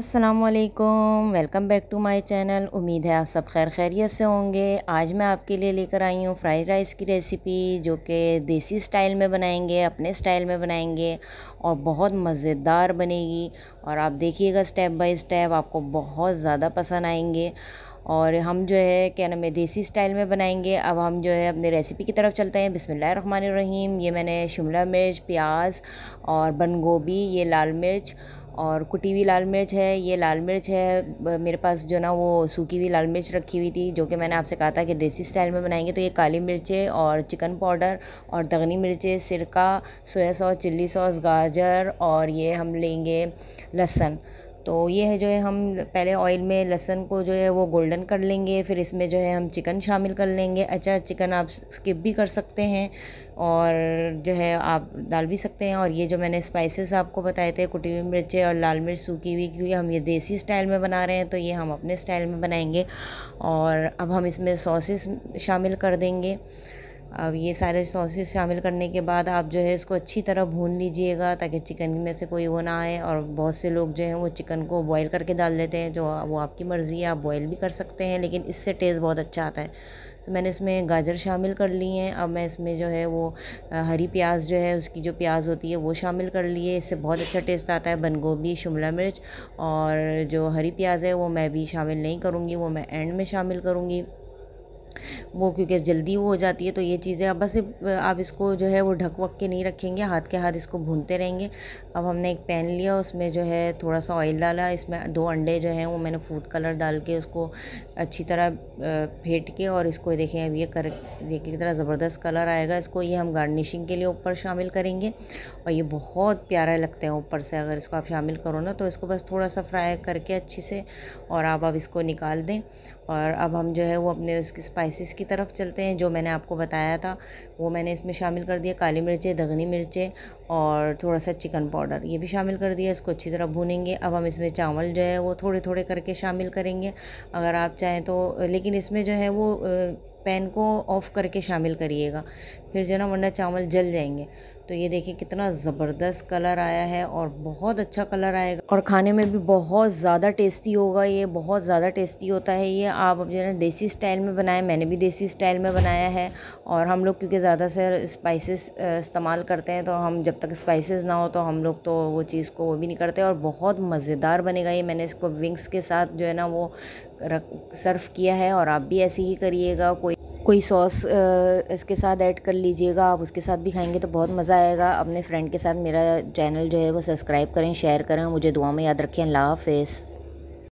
असलकम welcome back to my channel उम्मीद है आप सब खैर खैरियत से होंगे आज मैं आपके लिए लेकर आई हूँ फ्राइड राइस की रेसिपी जो कि देसी स्टाइल में बनाएंगे अपने स्टाइल में बनाएंगे और बहुत मज़ेदार बनेगी और आप देखिएगा स्टेप बाय स्टेप आपको बहुत ज़्यादा पसंद आएंगे और हम जो है क्या नाम है देसी स्टाइल में बनाएंगे अब हम जो है अपने रेसिपी की तरफ चलते हैं बिसमीम ये मैंने शिमला मिर्च प्याज और बंद गोभी ये लाल मिर्च और कुटी हुई लाल मिर्च है ये लाल मिर्च है मेरे पास जो ना वो सूखी हुई लाल मिर्च रखी हुई थी जो कि मैंने आपसे कहा था कि देसी स्टाइल में बनाएंगे तो ये काली मिर्चें और चिकन पाउडर और दगनी मिर्चें सिरका सोया सॉस चिल्ली सॉस गाजर और ये हम लेंगे लहसन तो ये है जो है हम पहले ऑयल में लहसन को जो है वो गोल्डन कर लेंगे फिर इसमें जो है हम चिकन शामिल कर लेंगे अच्छा चिकन आप स्किप भी कर सकते हैं और जो है आप डाल भी सकते हैं और ये जो मैंने स्पाइसेस आपको बताए थे कुटी हुई मिर्चें और लाल मिर्च सूखी हुई क्योंकि हम ये देसी स्टाइल में बना रहे हैं तो ये हम अपने स्टाइल में बनाएंगे और अब हम इसमें सॉसेस शामिल कर देंगे अब ये सारे सॉसेस शामिल करने के बाद आप जो है इसको अच्छी तरह भून लीजिएगा ताकि चिकन में से कोई वो ना आए और बहुत से लोग जो हैं वो चिकन को बॉईल करके डाल देते हैं जो वो आपकी मर्ज़ी है आप बॉईल भी कर सकते हैं लेकिन इससे टेस्ट बहुत अच्छा आता है तो मैंने इसमें गाजर शामिल कर ली हैं अब मैं इसमें जो है वो हरी प्याज जो है उसकी जो प्याज होती है वो शामिल कर ली है इससे बहुत अच्छा टेस्ट आता है बंद गोभी शिमला मिर्च और जो हरी प्याज है वो मैं भी शामिल नहीं करूँगी वो मैं एंड में शामिल करूँगी वो क्योंकि जल्दी वो हो जाती है तो ये चीज़ें अब बस आप इसको जो है वो ढक वक के नहीं रखेंगे हाथ के हाथ इसको भूनते रहेंगे अब हमने एक पैन लिया उसमें जो है थोड़ा सा ऑयल डाला इसमें दो अंडे जो हैं वो मैंने फूड कलर डाल के उसको अच्छी तरह फेंट के और इसको देखें अब ये कर देखिए कितना ज़बरदस्त कलर आएगा इसको ये हम गार्निशिंग के लिए ऊपर शामिल करेंगे और ये बहुत प्यारा लगता है ऊपर से अगर इसको आप शामिल करो ना तो इसको बस थोड़ा सा फ्राई करके अच्छे से और आप अब इसको निकाल दें और अब हम जो है वो अपने उसकी स्पाइसेस की तरफ चलते हैं जो मैंने आपको बताया था वो मैंने इसमें शामिल कर दिया काली मिर्चें दगनी मिर्चें और थोड़ा सा चिकन पाउडर ये भी शामिल कर दिया इसको अच्छी तरह भूनेंगे अब हम इसमें चावल जो है वो थोड़े थोड़े करके शामिल करेंगे अगर आप चाहें तो लेकिन इसमें जो है वो पैन को ऑफ़ करके शामिल करिएगा फिर जो ना वरना चावल जल जाएंगे तो ये देखिए कितना ज़बरदस्त कलर आया है और बहुत अच्छा कलर आएगा और खाने में भी बहुत ज़्यादा टेस्टी होगा ये बहुत ज़्यादा टेस्टी होता है ये आप अब जो है देसी स्टाइल में बनाएं मैंने भी देसी स्टाइल में बनाया है और हम लोग क्योंकि ज़्यादा से स्पाइसेस इस्तेमाल करते हैं तो हम जब तक स्पाइसेस ना हो तो हम लोग तो वो चीज़ को वो भी नहीं करते और बहुत मज़ेदार बनेगा ये मैंने इसको विंग्स के साथ जो है ना वो रख सर्व किया है और आप भी ऐसे ही करिएगा कोई कोई सॉस इसके साथ ऐड कर लीजिएगा आप उसके साथ भी खाएंगे तो बहुत मज़ा आएगा अपने फ्रेंड के साथ मेरा चैनल जो है वो सब्सक्राइब करें शेयर करें मुझे दुआ में याद रखें अल्लाह हाफिज़